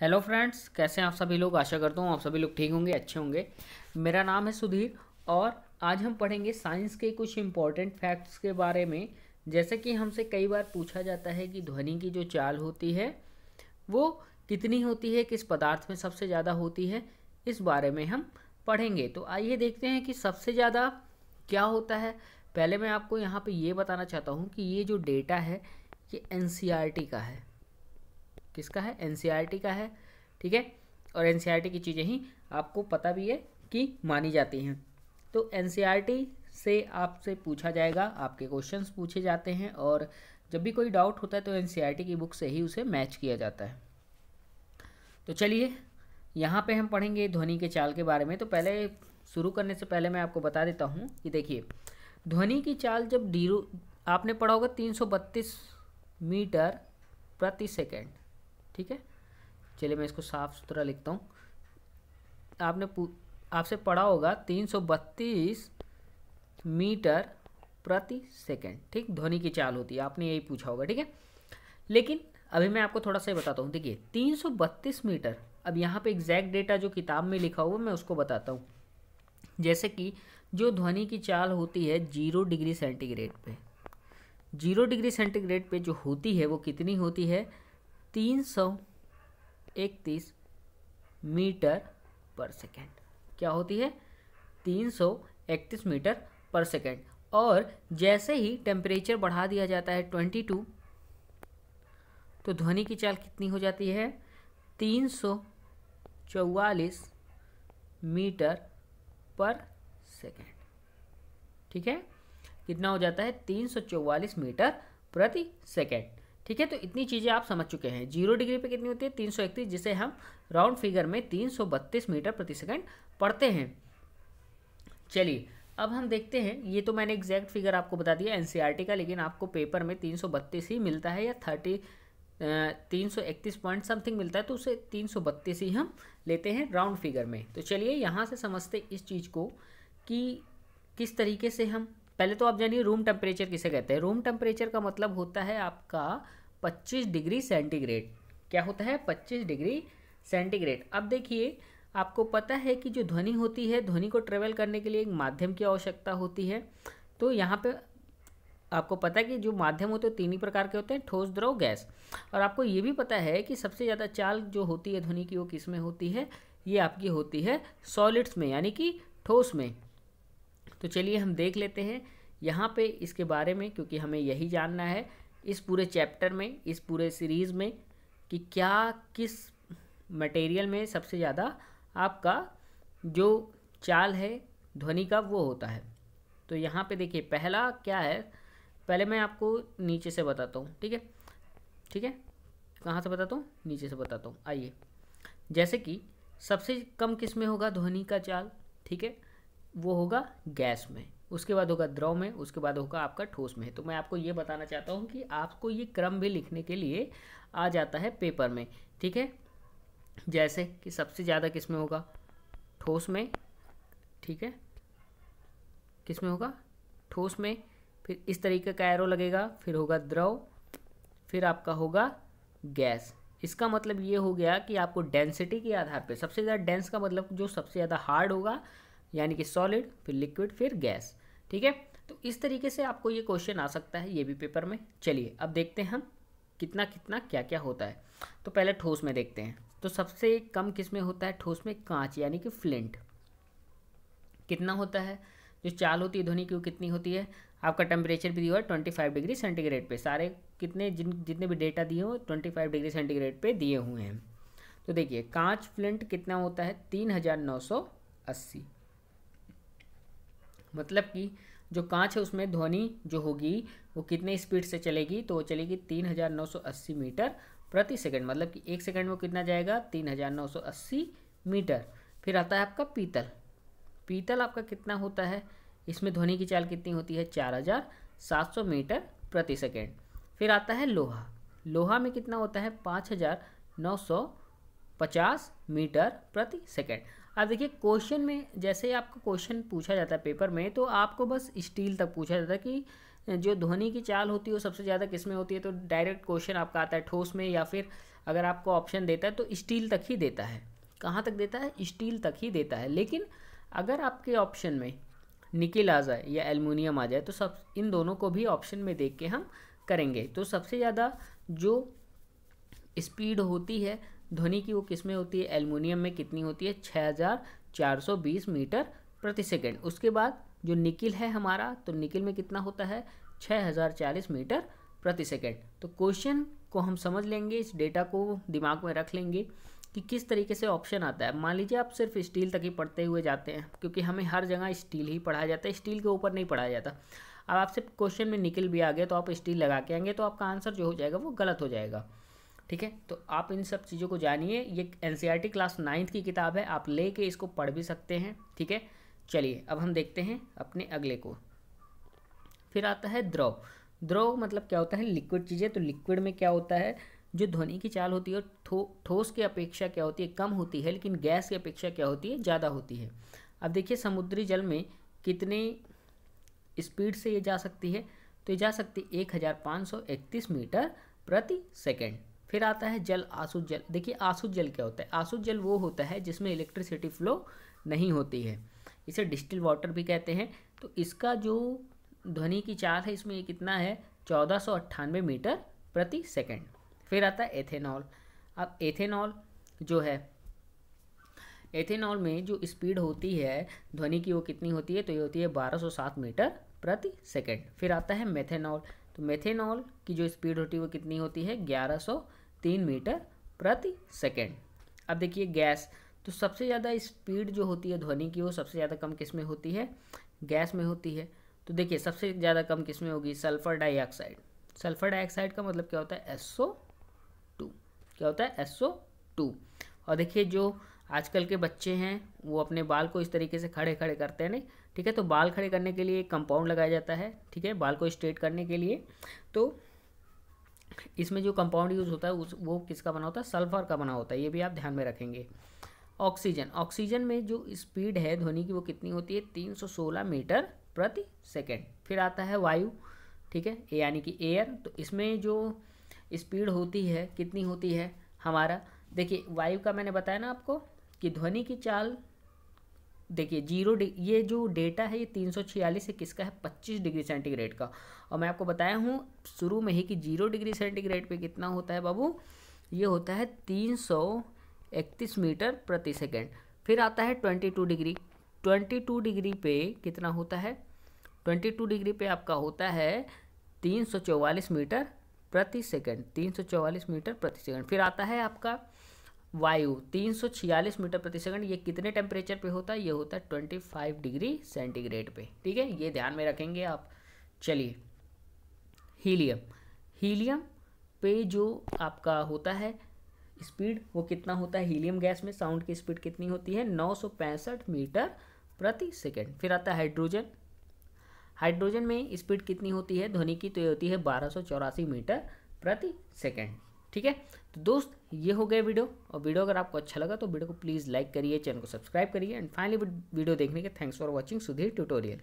hello friends कैसे हैं आप सभी लोग आशा करता हूँ आप सभी लोग ठीक होंगे अच्छे होंगे मेरा नाम है सुधीर और आज हम पढ़ेंगे साइंस के कुछ इम्पॉर्टेंट फैक्ट्स के बारे में जैसे कि हमसे कई बार पूछा जाता है कि ध्वनि की जो चाल होती है वो कितनी होती है किस पदार्थ में सबसे ज़्यादा होती है इस बारे में हम पढ़ेंगे तो आइए देखते हैं कि सबसे ज़्यादा क्या होता है पहले मैं आपको यहाँ पर ये बताना चाहता हूँ कि ये जो डेटा है ये एन e का है किसका है एन e का है ठीक है और एन e की चीज़ें ही आपको पता भी है कि मानी जाती हैं तो एन e से आपसे पूछा जाएगा आपके क्वेश्चन पूछे जाते हैं और जब भी कोई डाउट होता है तो एन की बुक से ही उसे मैच किया जाता है तो चलिए यहाँ पे हम पढ़ेंगे ध्वनि के चाल के बारे में तो पहले शुरू करने से पहले मैं आपको बता देता हूँ कि देखिए ध्वनि की चाल जब डीरो आपने पढ़ा होगा तीन मीटर प्रति सेकेंड ठीक है चलिए मैं इसको साफ़ सुथरा लिखता हूँ आपने आपसे पढ़ा होगा तीन सौ बत्तीस मीटर प्रति सेकंड ठीक ध्वनि की चाल होती है आपने यही पूछा होगा ठीक है लेकिन अभी मैं आपको थोड़ा सा बताता हूँ देखिए तीन सौ बत्तीस मीटर अब यहाँ पे एग्जैक्ट डेटा जो किताब में लिखा हुआ मैं उसको बताता हूँ जैसे कि जो ध्वनि की चाल होती है जीरो डिग्री सेंटीग्रेड पे जीरो डिग्री सेंटीग्रेड पे जो होती है वो कितनी होती है तीन सौ इकतीस मीटर पर सेकेंड क्या होती है तीन सौ इकतीस मीटर पर सेकेंड और जैसे ही टेम्परेचर बढ़ा दिया जाता है ट्वेंटी टू तो ध्वनि की चाल कितनी हो जाती है तीन सौ चौवालीस मीटर पर सेकेंड ठीक है कितना हो जाता है तीन सौ चौवालीस मीटर प्रति सेकेंड ठीक है तो इतनी चीज़ें आप समझ चुके हैं जीरो डिग्री पे कितनी होती है तीन सौ इकतीस जिसे हम राउंड फिगर में तीन सौ बत्तीस मीटर प्रति सेकंड पढ़ते हैं चलिए अब हम देखते हैं ये तो मैंने एग्जैक्ट फिगर आपको बता दिया एन e का लेकिन आपको पेपर में तीन सौ बत्तीस ही मिलता है या थर्टी तीन सौ इकतीस पॉइंट समथिंग मिलता है तो उसे तीन सौ बत्तीस ही हम लेते हैं राउंड फिगर में तो चलिए यहाँ से समझते इस चीज़ को कि किस तरीके से हम पहले तो आप जानिए रूम टेम्परेचर किसे कहते हैं रूम टेम्परेचर का मतलब होता है आपका 25 डिग्री सेंटीग्रेड क्या होता है 25 डिग्री सेंटीग्रेड अब देखिए आपको पता है कि जो ध्वनि होती है ध्वनि को ट्रेवल करने के लिए एक माध्यम की आवश्यकता होती है तो यहाँ पे आपको पता है कि जो माध्यम होते हैं तीन ही प्रकार के होते हैं ठोस द्रव गैस और आपको ये भी पता है कि सबसे ज़्यादा चाल जो होती है ध्वनि की वो किस में होती है ये आपकी होती है सॉलिड्स में यानी कि ठोस में तो चलिए हम देख लेते हैं यहाँ पे इसके बारे में क्योंकि हमें यही जानना है इस पूरे चैप्टर में इस पूरे सीरीज़ में कि क्या किस मटेरियल में सबसे ज़्यादा आपका जो चाल है ध्वनि का वो होता है तो यहाँ पे देखिए पहला क्या है पहले मैं आपको नीचे से बताता हूँ ठीक है ठीक है कहाँ से बताता हूँ नीचे से बताता हूँ आइए जैसे कि सबसे कम किस में होगा ध्वनि का चाल ठीक है वो होगा गैस में उसके बाद होगा द्रव में उसके बाद होगा आपका ठोस में तो मैं आपको ये बताना चाहता हूँ कि आपको ये क्रम भी लिखने के लिए आ जाता है पेपर में ठीक है जैसे कि सबसे ज़्यादा किस में होगा ठोस में ठीक है किस में होगा ठोस में फिर इस तरीके का एरो लगेगा फिर होगा द्रव फिर आपका होगा गैस इसका मतलब ये हो गया कि आपको डेंसिटी के आधार पे सबसे ज़्यादा डेंस का मतलब जो सबसे ज़्यादा हार्ड होगा यानी कि सॉलिड फिर लिक्विड फिर गैस ठीक है तो इस तरीके से आपको ये क्वेश्चन आ सकता है ये भी पेपर में चलिए अब देखते हैं हम कितना कितना क्या क्या होता है तो पहले ठोस में देखते हैं तो सबसे कम किस में होता है ठोस में कांच यानी कि फ्लिंट कितना होता है जो चाल होती है ध्वनि की वो कितनी होती है आपका टेम्परेचर भी दिया हुआ है ट्वेंटी फाइव डिग्री सेंटीग्रेड पर सारे कितने जिन जितने भी डेटा दिए हो ट्वेंटी फाइव डिग्री सेंटीग्रेड पे दिए हुए हैं तो देखिए कांच फ्लिंट कितना होता है तीन हज़ार नौ सौ अस्सी मतलब कि जो कांच है उसमें ध्वनि जो होगी वो कितने स्पीड से चलेगी तो वो चलेगी तीन हज़ार नौ सौ अस्सी मीटर प्रति सेकंड मतलब कि एक सेकंड में कितना जाएगा तीन हज़ार नौ सौ अस्सी मीटर फिर आता है आपका पीतल पीतल आपका कितना होता है इसमें ध्वनि की चाल कितनी होती है चार हज़ार सात सौ मीटर प्रति सेकेंड फिर आता है लोहा लोहा में कितना होता है पाँच हज़ार नौ सौ पचास मीटर प्रति सेकेंड अब देखिए क्वेश्चन में जैसे ही आपको क्वेश्चन पूछा जाता है पेपर में तो आपको बस स्टील तक पूछा जाता है कि जो ध्वनि की चाल होती है वो सबसे ज़्यादा किस में होती है तो डायरेक्ट क्वेश्चन आपका आता है ठोस में या फिर अगर आपको ऑप्शन देता है तो स्टील तक ही देता है कहाँ तक देता है स्टील तक ही देता है लेकिन अगर आपके ऑप्शन में निकिल आ जाए या एलमिनियम आ जाए तो सब इन दोनों को भी ऑप्शन में देख के हम करेंगे तो सबसे ज़्यादा जो स्पीड होती है ध्वनि की वो किस में होती है एल्युमिनियम में कितनी होती है 6420 मीटर प्रति सेकेंड उसके बाद जो निकिल है हमारा तो निकिल में कितना होता है 6040 मीटर प्रति सेकेंड तो क्वेश्चन को हम समझ लेंगे इस डेटा को दिमाग में रख लेंगे कि किस तरीके से ऑप्शन आता है मान लीजिए आप सिर्फ स्टील तक ही पढ़ते हुए जाते हैं क्योंकि हमें हर जगह स्टील ही पढ़ाया जाता है स्टील के ऊपर नहीं पढ़ाया जाता अब आपसे क्वेश्चन में निकल भी आ गया तो आप स्टील लगा के आएंगे तो आपका आंसर जो हो जाएगा वो गलत हो जाएगा ठीक है तो आप इन सब चीज़ों को जानिए ये एन क्लास नाइन्थ की किताब है आप ले कर इसको पढ़ भी सकते हैं ठीक है चलिए अब हम देखते हैं अपने अगले को फिर आता है द्रव द्रव मतलब क्या होता है लिक्विड चीज़ें तो लिक्विड में क्या होता है जो ध्वनि की चाल होती है ठोस थो, की अपेक्षा क्या होती है कम होती है लेकिन गैस की अपेक्षा क्या होती है ज़्यादा होती है अब देखिए समुद्री जल में कितने स्पीड से ये जा सकती है तो ये जा सकती है एक हज़ार पाँच सौ इकतीस मीटर प्रति सेकेंड फिर आता है जल आसू जल देखिए आसू जल क्या होता है आसू जल वो होता है जिसमें इलेक्ट्रिसिटी फ्लो नहीं होती है इसे डिस्टिल वाटर भी कहते हैं तो इसका जो ध्वनि की चाल है इसमें ये कितना है चौदह मीटर प्रति सेकेंड फिर आता है एथेनॉल अब एथेनॉल जो है एथेनॉल में जो स्पीड होती है ध्वनि की वो कितनी होती है तो ये होती है 1207 मीटर प्रति सेकेंड फिर आता है मेथेनॉल तो मेथेनॉल की जो स्पीड होती है वो कितनी होती है तीन मीटर प्रति सेकेंड अब देखिए गैस तो सबसे ज़्यादा स्पीड जो होती है ध्वनि की वो सबसे ज़्यादा कम किस में होती है गैस में होती है तो देखिए सबसे ज़्यादा कम किस में होगी सल्फ़र डाइऑक्साइड सल्फ़र डाइऑक्साइड का मतलब क्या होता है एस टू क्या होता है एस टू और देखिए जो आजकल के बच्चे हैं वो अपने बाल को इस तरीके से खड़े खड़े करते हैं नहीं ठीक है तो बाल खड़े करने के लिए एक कंपाउंड लगाया जाता है ठीक है बाल को स्ट्रेट करने के लिए तो इसमें जो कंपाउंड यूज़ होता है उस वो किसका बना होता है सल्फर का बना होता है ये भी आप ध्यान में रखेंगे ऑक्सीजन ऑक्सीजन में जो स्पीड है ध्वनि की वो कितनी होती है 316 मीटर प्रति सेकेंड फिर आता है वायु ठीक है यानी कि एयर तो इसमें जो स्पीड होती है कितनी होती है हमारा देखिए वायु का मैंने बताया ना आपको कि ध्वनि की चाल देखिए जीरो ये जो डेटा है ये तीन सौ छियालीस है किसका है पच्चीस डिग्री सेंटीग्रेड का और मैं आपको बताया हूँ शुरू में ही कि जीरो डिग्री सेंटीग्रेड पे कितना होता है बाबू ये होता है तीन सौ इकतीस मीटर प्रति सेकेंड फिर आता है twenty two degree twenty two degree पे कितना होता है ट्वेंटी टू डिग्री पे आपका होता है तीन सौ चौवालीस मीटर प्रति सेकेंड तीन सौ चौवालीस मीटर प्रति सेकेंड फिर आता है आपका वायु 346 मीटर प्रति सेकंड ये कितने टेम्परेचर पे होता है ये होता है 25 डिग्री सेंटीग्रेड पे ठीक है ये ध्यान में रखेंगे आप चलिए हीलियम हीलियम पे जो आपका होता है स्पीड वो कितना होता है हीलियम गैस में साउंड की स्पीड कितनी होती है नौ मीटर प्रति सेकेंड फिर आता है हाइड्रोजन हाइड्रोजन में स्पीड कितनी होती है ध्वनि की तो ये होती है बारह मीटर प्रति सेकेंड ठीक है तो दोस्त ये हो गया वीडियो और वीडियो अगर आपको अच्छा लगा तो वीडियो को प्लीज़ लाइक करिए चैनल को सब्सक्राइब करिए एंड फाइनली वीडियो देखने के thanks for watching Sudhir tutorial